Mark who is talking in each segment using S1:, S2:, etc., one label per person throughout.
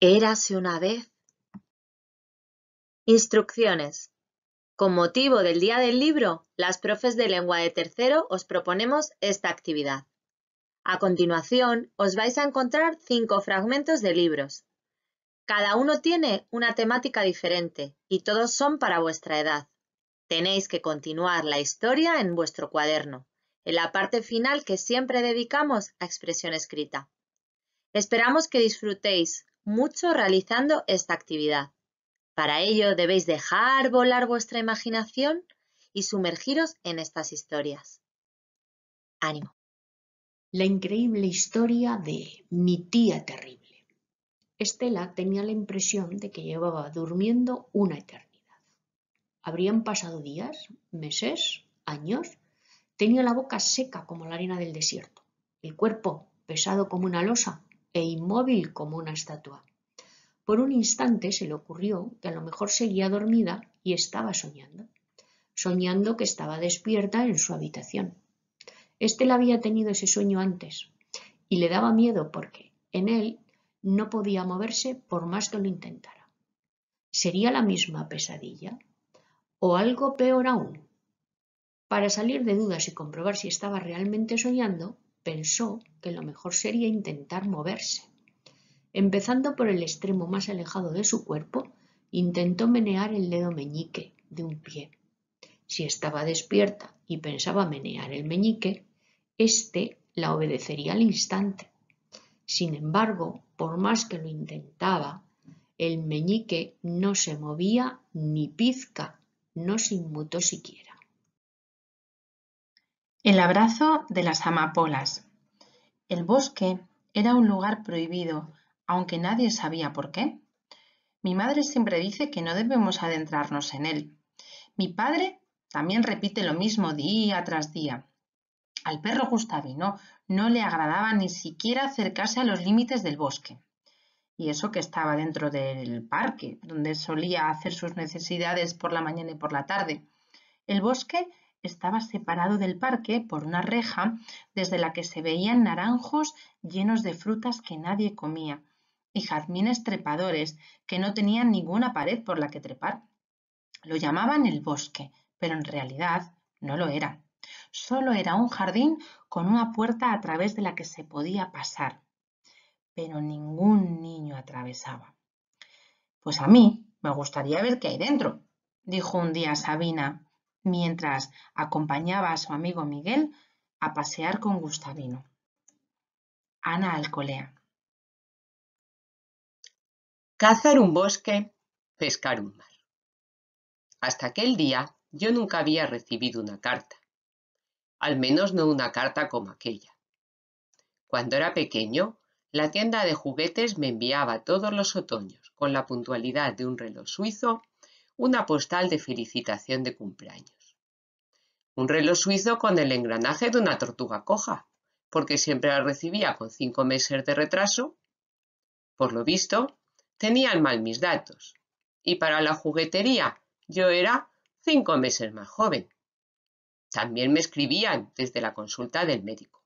S1: Érase una vez. Instrucciones. Con motivo del Día del Libro, las profes de lengua de tercero os proponemos esta actividad. A continuación, os vais a encontrar cinco fragmentos de libros. Cada uno tiene una temática diferente y todos son para vuestra edad. Tenéis que continuar la historia en vuestro cuaderno, en la parte final que siempre dedicamos a expresión escrita. Esperamos que disfrutéis mucho realizando esta actividad. Para ello debéis dejar volar vuestra imaginación y sumergiros en estas historias.
S2: Ánimo. La increíble historia de mi tía terrible. Estela tenía la impresión de que llevaba durmiendo una eternidad. Habrían pasado días, meses, años. Tenía la boca seca como la arena del desierto, el cuerpo pesado como una losa e inmóvil como una estatua. Por un instante se le ocurrió que a lo mejor seguía dormida y estaba soñando, soñando que estaba despierta en su habitación. Este la había tenido ese sueño antes y le daba miedo porque en él no podía moverse por más que lo intentara. ¿Sería la misma pesadilla? ¿O algo peor aún? Para salir de dudas y comprobar si estaba realmente soñando, pensó que lo mejor sería intentar moverse. Empezando por el extremo más alejado de su cuerpo, intentó menear el dedo meñique de un pie. Si estaba despierta y pensaba menear el meñique, éste la obedecería al instante. Sin embargo, por más que lo intentaba, el meñique no se movía ni
S3: pizca, no se inmutó siquiera. El abrazo de las amapolas. El bosque era un lugar prohibido, aunque nadie sabía por qué. Mi madre siempre dice que no debemos adentrarnos en él. Mi padre también repite lo mismo día tras día. Al perro Gustavino no le agradaba ni siquiera acercarse a los límites del bosque. Y eso que estaba dentro del parque, donde solía hacer sus necesidades por la mañana y por la tarde. El bosque estaba separado del parque por una reja desde la que se veían naranjos llenos de frutas que nadie comía y jazmines trepadores que no tenían ninguna pared por la que trepar. Lo llamaban el bosque, pero en realidad no lo era. Solo era un jardín con una puerta a través de la que se podía pasar. Pero ningún niño atravesaba. Pues a mí me gustaría ver qué hay dentro, dijo un día Sabina, mientras acompañaba a su amigo Miguel a pasear con Gustavino. Ana Alcolea.
S4: Cazar un bosque, pescar un mar. Hasta aquel día yo nunca había recibido una carta, al menos no una carta como aquella. Cuando era pequeño, la tienda de juguetes me enviaba todos los otoños, con la puntualidad de un reloj suizo, una postal de felicitación de cumpleaños un reloj suizo con el engranaje de una tortuga coja, porque siempre la recibía con cinco meses de retraso. Por lo visto, tenían mal mis datos, y para la juguetería yo era cinco meses más joven. También me escribían desde la consulta del médico.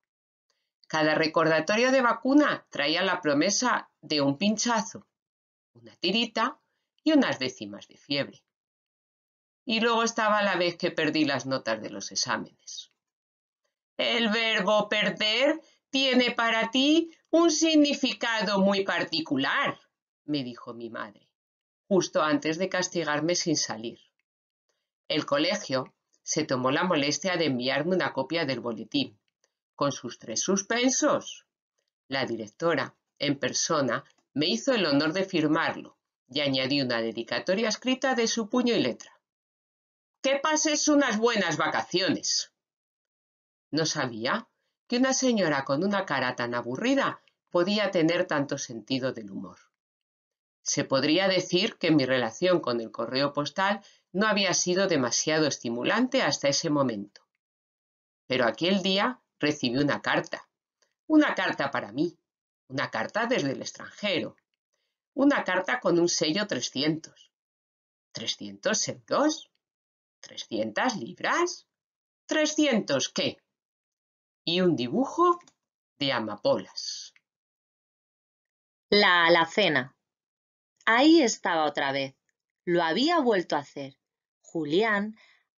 S4: Cada recordatorio de vacuna traía la promesa de un pinchazo, una tirita y unas décimas de fiebre y luego estaba la vez que perdí las notas de los exámenes. El verbo perder tiene para ti un significado muy particular, me dijo mi madre, justo antes de castigarme sin salir. El colegio se tomó la molestia de enviarme una copia del boletín, con sus tres suspensos. La directora, en persona, me hizo el honor de firmarlo y añadí una dedicatoria escrita de su puño y letra que pases unas buenas vacaciones. No sabía que una señora con una cara tan aburrida podía tener tanto sentido del humor. Se podría decir que mi relación con el correo postal no había sido demasiado estimulante hasta ese momento. Pero aquel día recibí una carta. Una carta para mí. Una carta desde el extranjero. Una carta con un sello 300. ¿300 ¿Trescientas libras? ¿Trescientos qué? Y un dibujo de amapolas.
S1: La alacena. Ahí estaba otra vez. Lo había vuelto a hacer. Julián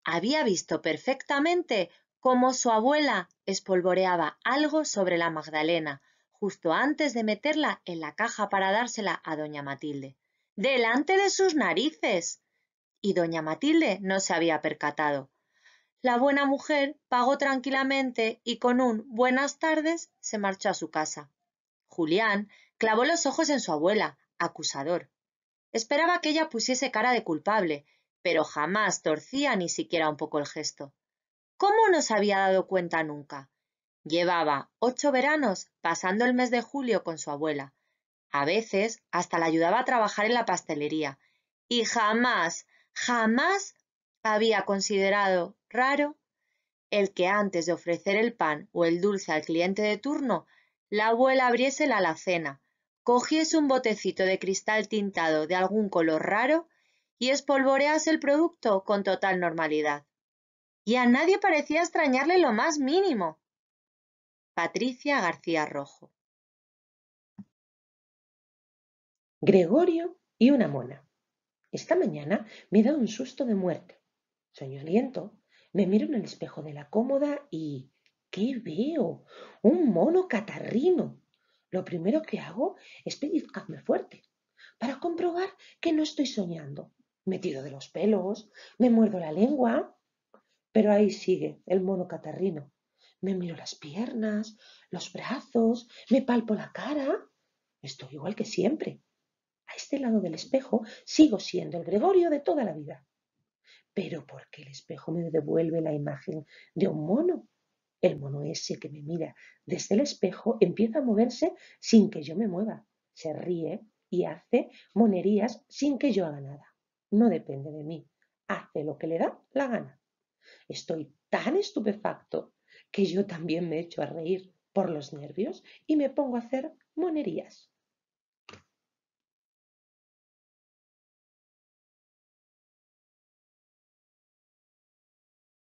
S1: había visto perfectamente cómo su abuela espolvoreaba algo sobre la Magdalena justo antes de meterla en la caja para dársela a doña Matilde. ¡Delante de sus narices! y doña Matilde no se había percatado. La buena mujer pagó tranquilamente y con un buenas tardes se marchó a su casa. Julián clavó los ojos en su abuela, acusador. Esperaba que ella pusiese cara de culpable, pero jamás torcía ni siquiera un poco el gesto. ¿Cómo no se había dado cuenta nunca? Llevaba ocho veranos pasando el mes de julio con su abuela. A veces hasta la ayudaba a trabajar en la pastelería. Y jamás, Jamás había considerado raro el que antes de ofrecer el pan o el dulce al cliente de turno, la abuela abriese la alacena, cogiese un botecito de cristal tintado de algún color raro y espolvorease el producto con total normalidad. Y a nadie parecía extrañarle lo más mínimo. Patricia García Rojo.
S5: Gregorio y una mona. Esta mañana me da un susto de muerte. aliento, me miro en el espejo de la cómoda y... ¿Qué veo? Un mono catarrino. Lo primero que hago es pellizcarme fuerte para comprobar que no estoy soñando. Me tiro de los pelos, me muerdo la lengua, pero ahí sigue el mono catarrino. Me miro las piernas, los brazos, me palpo la cara. Estoy igual que siempre a este lado del espejo, sigo siendo el Gregorio de toda la vida. Pero ¿por qué el espejo me devuelve la imagen de un mono. El mono ese que me mira desde el espejo empieza a moverse sin que yo me mueva. Se ríe y hace monerías sin que yo haga nada. No depende de mí. Hace lo que le da la gana. Estoy tan estupefacto que yo también me echo a reír por los nervios y me pongo a hacer monerías.